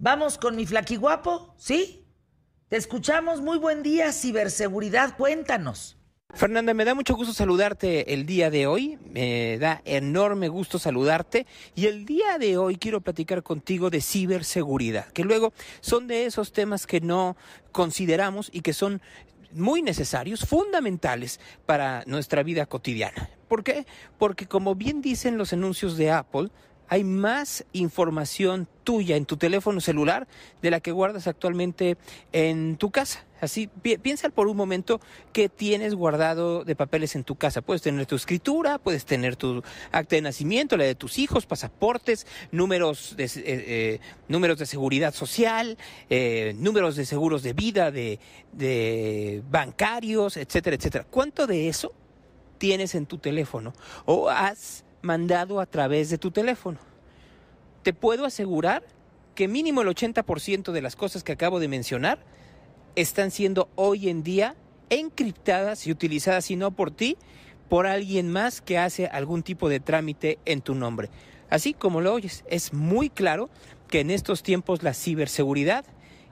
Vamos con mi flaqui guapo, ¿sí? Te escuchamos. Muy buen día, ciberseguridad. Cuéntanos. Fernanda, me da mucho gusto saludarte el día de hoy, me da enorme gusto saludarte y el día de hoy quiero platicar contigo de ciberseguridad, que luego son de esos temas que no consideramos y que son muy necesarios, fundamentales para nuestra vida cotidiana. ¿Por qué? Porque como bien dicen los anuncios de Apple, hay más información tuya en tu teléfono celular de la que guardas actualmente en tu casa. Así, piensa por un momento qué tienes guardado de papeles en tu casa. Puedes tener tu escritura, puedes tener tu acta de nacimiento, la de tus hijos, pasaportes, números de, eh, eh, números de seguridad social, eh, números de seguros de vida, de, de bancarios, etcétera, etcétera. ¿Cuánto de eso tienes en tu teléfono o has mandado a través de tu teléfono. Te puedo asegurar que mínimo el 80% de las cosas que acabo de mencionar están siendo hoy en día encriptadas y utilizadas, si no por ti, por alguien más que hace algún tipo de trámite en tu nombre. Así como lo oyes, es muy claro que en estos tiempos la ciberseguridad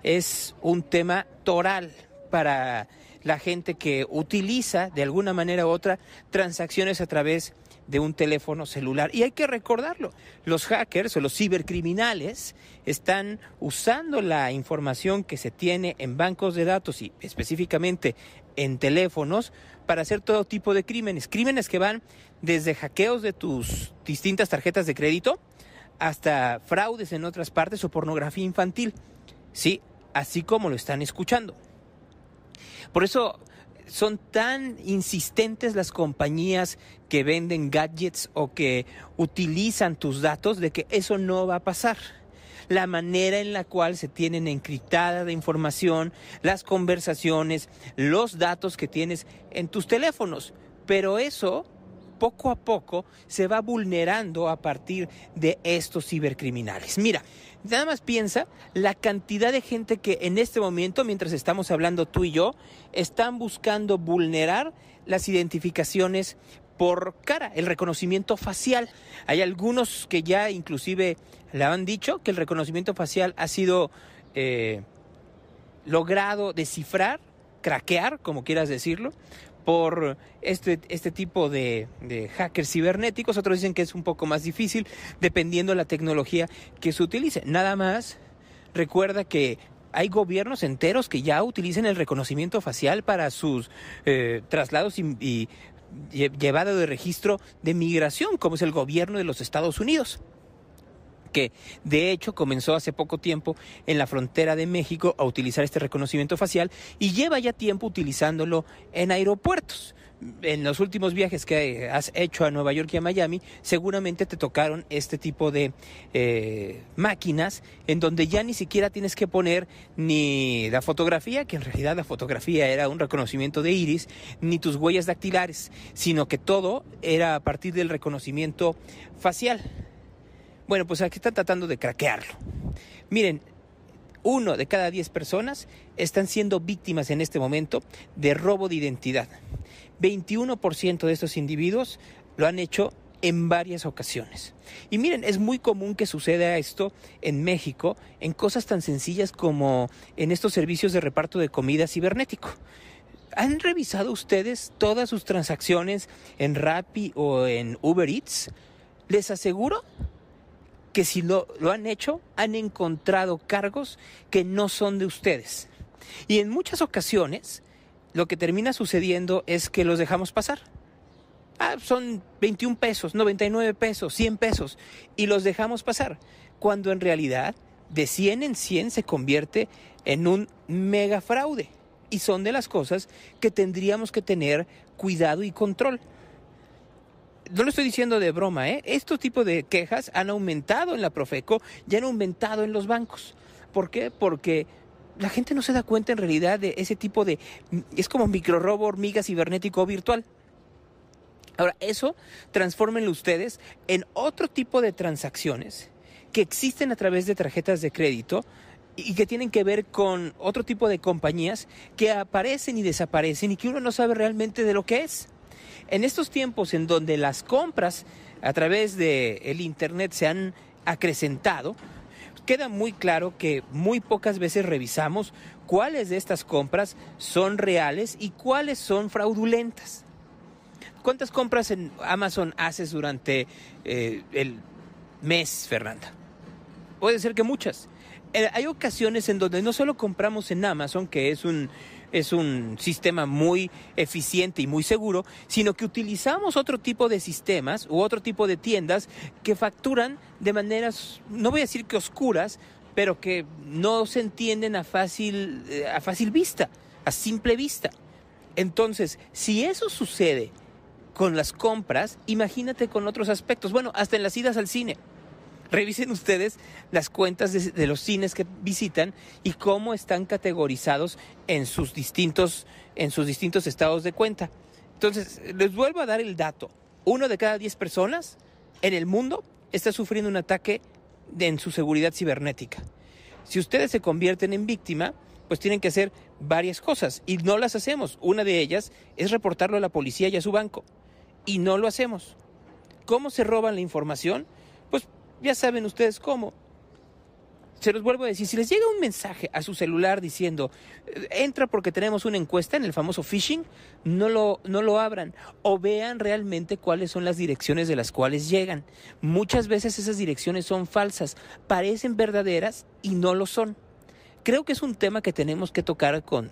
es un tema toral para la gente que utiliza de alguna manera u otra transacciones a través de un teléfono celular. Y hay que recordarlo, los hackers o los cibercriminales están usando la información que se tiene en bancos de datos y específicamente en teléfonos para hacer todo tipo de crímenes, crímenes que van desde hackeos de tus distintas tarjetas de crédito hasta fraudes en otras partes o pornografía infantil. Sí, así como lo están escuchando. Por eso son tan insistentes las compañías que venden gadgets o que utilizan tus datos de que eso no va a pasar. La manera en la cual se tienen encriptada la información, las conversaciones, los datos que tienes en tus teléfonos. Pero eso poco a poco se va vulnerando a partir de estos cibercriminales. Mira, nada más piensa la cantidad de gente que en este momento, mientras estamos hablando tú y yo, están buscando vulnerar las identificaciones por cara, el reconocimiento facial. Hay algunos que ya inclusive le han dicho que el reconocimiento facial ha sido eh, logrado descifrar, craquear, como quieras decirlo, por este, este tipo de, hackers cibernéticos, otros dicen que es un poco más difícil dependiendo de la tecnología que se utilice. Nada más, recuerda que hay gobiernos enteros que ya utilizan el reconocimiento facial para sus eh, traslados y llevado de registro de migración, como es el gobierno de los Estados Unidos que de hecho comenzó hace poco tiempo en la frontera de México a utilizar este reconocimiento facial y lleva ya tiempo utilizándolo en aeropuertos en los últimos viajes que has hecho a Nueva York y a Miami, seguramente te tocaron este tipo de eh, máquinas en donde ya ni siquiera tienes que poner ni la fotografía, que en realidad la fotografía era un reconocimiento de iris, ni tus huellas dactilares, sino que todo era a partir del reconocimiento facial. Bueno, pues aquí están tratando de craquearlo. Miren, uno de cada diez personas están siendo víctimas en este momento de robo de identidad. 21% de estos individuos lo han hecho en varias ocasiones. Y miren, es muy común que suceda esto en México en cosas tan sencillas como en estos servicios de reparto de comida cibernético. ¿Han revisado ustedes todas sus transacciones en Rappi o en Uber Eats? Les aseguro que si lo, han hecho, han encontrado cargos que no son de ustedes. Y en muchas ocasiones, lo que termina sucediendo es que los dejamos pasar. Ah, son 21 pesos, 99 pesos, 100 pesos, y los dejamos pasar, cuando en realidad de 100 en 100 se convierte en un mega fraude. Y son de las cosas que tendríamos que tener cuidado y control no lo estoy diciendo de broma, ¿eh? estos tipos de quejas han aumentado en la Profeco y han aumentado en los bancos. ¿Por qué? Porque la gente no se da cuenta en realidad de ese tipo de... Es como microrobo, hormiga cibernético virtual. Ahora, eso transfórmenlo ustedes en otro tipo de transacciones que existen a través de tarjetas de crédito y que tienen que ver con otro tipo de compañías que aparecen y desaparecen y que uno no sabe realmente de lo que es. En estos tiempos en donde las compras a través del Internet se han acrecentado, queda muy claro que muy pocas veces revisamos cuáles de estas compras son reales y cuáles son fraudulentas. ¿Cuántas compras en Amazon haces durante eh, el mes, Fernanda? Puede ser que muchas. Eh, hay ocasiones en donde no solo compramos en Amazon, que es un es un sistema muy eficiente y muy seguro, sino que utilizamos otro tipo de sistemas u otro tipo de tiendas que facturan de maneras, no voy a decir que oscuras, pero que no se entienden a fácil, eh, a fácil vista, a simple vista. Entonces, si eso sucede con las compras, imagínate con otros aspectos. Bueno, hasta en las idas al cine. Revisen ustedes las cuentas de, los cines que visitan y cómo están categorizados en sus distintos, en sus distintos estados de cuenta. Entonces, les vuelvo a dar el dato. Uno de cada diez personas en el mundo está sufriendo un ataque en su seguridad cibernética. Si ustedes se convierten en víctima, pues tienen que hacer varias cosas y no las hacemos. Una de ellas es reportarlo a la policía y a su banco. Y no lo hacemos. ¿Cómo se roban la información? Pues ya saben ustedes cómo. Se los vuelvo a decir, si les llega un mensaje a su celular diciendo, eh, entra porque tenemos una encuesta en el famoso phishing, no lo, no lo abran o vean realmente cuáles son las direcciones de las cuales llegan. Muchas veces esas direcciones son falsas, parecen verdaderas y no lo son. Creo que es un tema que tenemos que tocar con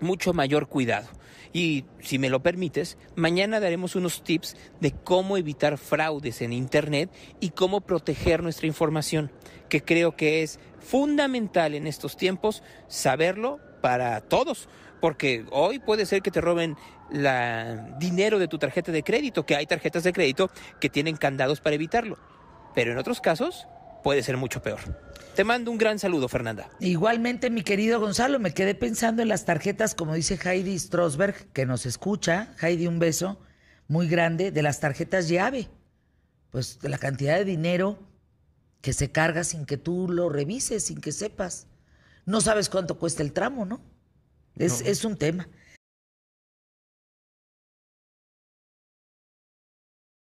mucho mayor cuidado. Y si me lo permites, mañana daremos unos tips de cómo evitar fraudes en Internet y cómo proteger nuestra información, que creo que es fundamental en estos tiempos saberlo para todos, porque hoy puede ser que te roben la dinero de tu tarjeta de crédito, que hay tarjetas de crédito que tienen candados para evitarlo, pero en otros casos puede ser mucho peor. Te mando un gran saludo, Fernanda. Igualmente, mi querido Gonzalo, me quedé pensando en las tarjetas, como dice Heidi Strosberg, que nos escucha. Heidi, un beso muy grande, de las tarjetas llave. Pues de la cantidad de dinero que se carga sin que tú lo revises, sin que sepas. No sabes cuánto cuesta el tramo, ¿no? Es, no. es un tema.